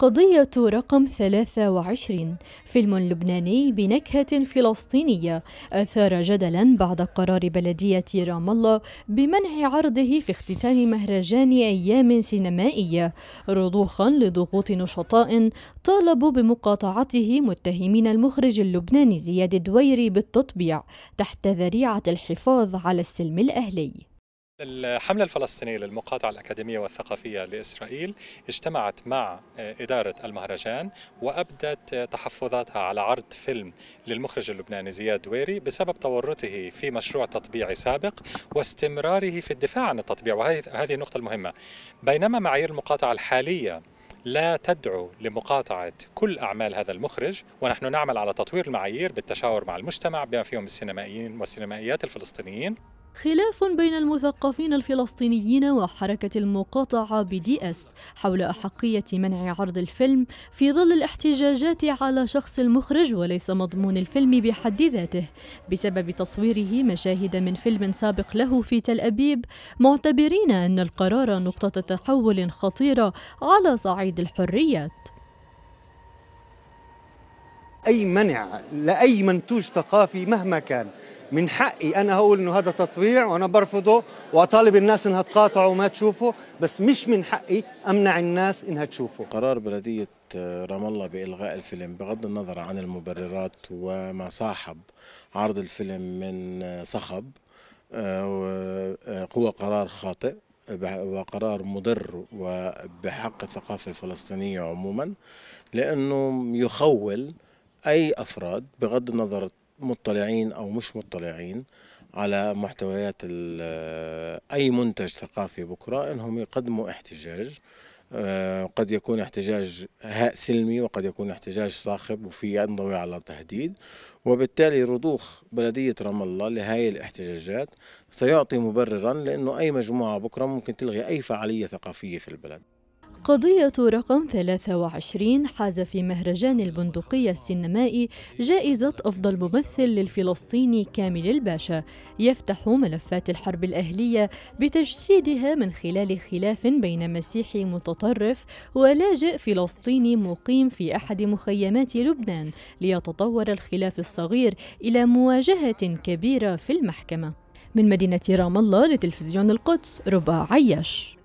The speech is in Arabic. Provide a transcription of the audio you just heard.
قضية رقم 23 فيلم لبناني بنكهة فلسطينية أثار جدلا بعد قرار بلدية رام الله بمنع عرضه في اختتام مهرجان أيام سينمائية رضوخا لضغوط نشطاء طالبوا بمقاطعته متهمين المخرج اللبناني زياد الدويري بالتطبيع تحت ذريعة الحفاظ على السلم الأهلي الحملة الفلسطينية للمقاطعة الأكاديمية والثقافية لإسرائيل اجتمعت مع آه، إدارة المهرجان وأبدت آه، تحفظاتها على عرض فيلم للمخرج اللبناني زياد دويري بسبب تورطه في مشروع تطبيعي سابق واستمراره في الدفاع عن التطبيع وهذه النقطة المهمة بينما معايير المقاطعة الحالية لا تدعو لمقاطعة كل أعمال هذا المخرج ونحن نعمل على تطوير المعايير بالتشاور مع المجتمع بما فيهم السينمائيين والسينمائيات الفلسطينيين خلاف بين المثقفين الفلسطينيين وحركة المقاطعة بي دي اس حول أحقية منع عرض الفيلم في ظل الاحتجاجات على شخص المخرج وليس مضمون الفيلم بحد ذاته بسبب تصويره مشاهد من فيلم سابق له في تل أبيب معتبرين أن القرار نقطة تحول خطيرة على صعيد الحريات أي منع لأي منتوج ثقافي مهما كان من حقي انا اقول انه هذا تطبيع وانا برفضه واطالب الناس انها تقاطعه وما تشوفه بس مش من حقي امنع الناس انها تشوفه قرار بلديه رام الله بالغاء الفيلم بغض النظر عن المبررات وما صاحب عرض الفيلم من صخب آه، هو قرار خاطئ وقرار مضر وبحق الثقافة الفلسطينية عموما لأنه يخول أي أفراد بغض النظر مطلعين او مش مطلعين على محتويات آه، اي منتج ثقافي بكره انهم يقدموا احتجاج آه، قد يكون احتجاج سلمي وقد يكون احتجاج صاخب وفي ينضوي على تهديد وبالتالي رضوخ بلدية رام الله لهذه الاحتجاجات سيعطي مبررا لأنه أي مجموعة بكرة ممكن تلغي أي فعالية ثقافية في البلد قضية رقم 23 حاز في مهرجان البندقية السينمائي جائزة أفضل ممثل للفلسطيني كامل الباشا يفتح ملفات الحرب الأهلية بتجسيدها من خلال خلاف بين مسيحي متطرف ولاجئ فلسطيني مقيم في أحد مخيمات لبنان ليتطور الخلاف الصغير إلى مواجهة كبيرة في المحكمة من مدينة رام الله لتلفزيون القدس ربا عياش